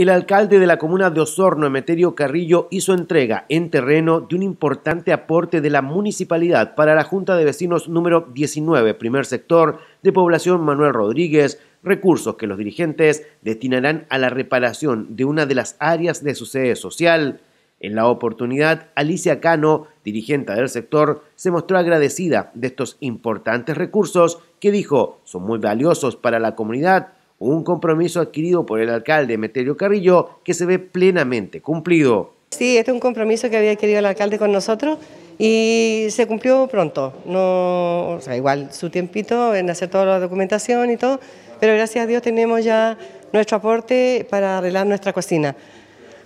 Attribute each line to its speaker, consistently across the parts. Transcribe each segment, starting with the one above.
Speaker 1: El alcalde de la comuna de Osorno, Emeterio Carrillo, hizo entrega en terreno de un importante aporte de la municipalidad para la Junta de Vecinos número 19, primer sector de población Manuel Rodríguez, recursos que los dirigentes destinarán a la reparación de una de las áreas de su sede social. En la oportunidad, Alicia Cano, dirigente del sector, se mostró agradecida de estos importantes recursos que dijo son muy valiosos para la comunidad un compromiso adquirido por el alcalde Meterio Carrillo que se ve plenamente cumplido.
Speaker 2: Sí, este es un compromiso que había adquirido el alcalde con nosotros y se cumplió pronto. No, o sea, igual su tiempito en hacer toda la documentación y todo, pero gracias a Dios tenemos ya nuestro aporte para arreglar nuestra cocina.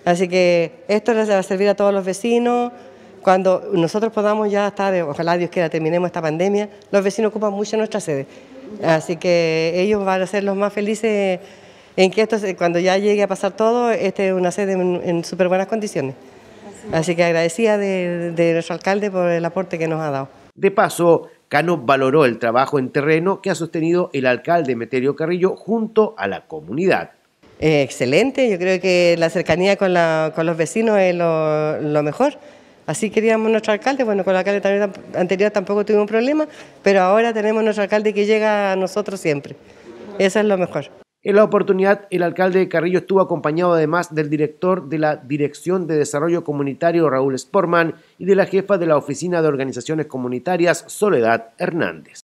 Speaker 2: Así que esto les va a servir a todos los vecinos cuando nosotros podamos ya estar, eh, ojalá Dios quiera, terminemos esta pandemia, los vecinos ocupan mucho nuestra sede. Así que ellos van a ser los más felices en que esto, cuando ya llegue a pasar todo, esta es una sede en, súper buenas condiciones. Así que agradecía de, nuestro alcalde por el aporte que nos ha dado.
Speaker 1: De paso, Cano valoró el trabajo en terreno que ha sostenido el alcalde Meterio Carrillo junto a la comunidad. Eh, excelente,
Speaker 2: yo creo que la cercanía con, los vecinos es lo, lo mejor. Así queríamos nuestro alcalde, bueno, con el alcalde anterior tampoco tuvimos problema, pero ahora tenemos nuestro alcalde que
Speaker 1: llega a nosotros siempre. Eso es lo mejor. En la oportunidad, el alcalde Carrillo estuvo acompañado además del director de la Dirección de Desarrollo Comunitario, Raúl Sporman, y de la jefa de la Oficina de Organizaciones Comunitarias, Soledad Hernández.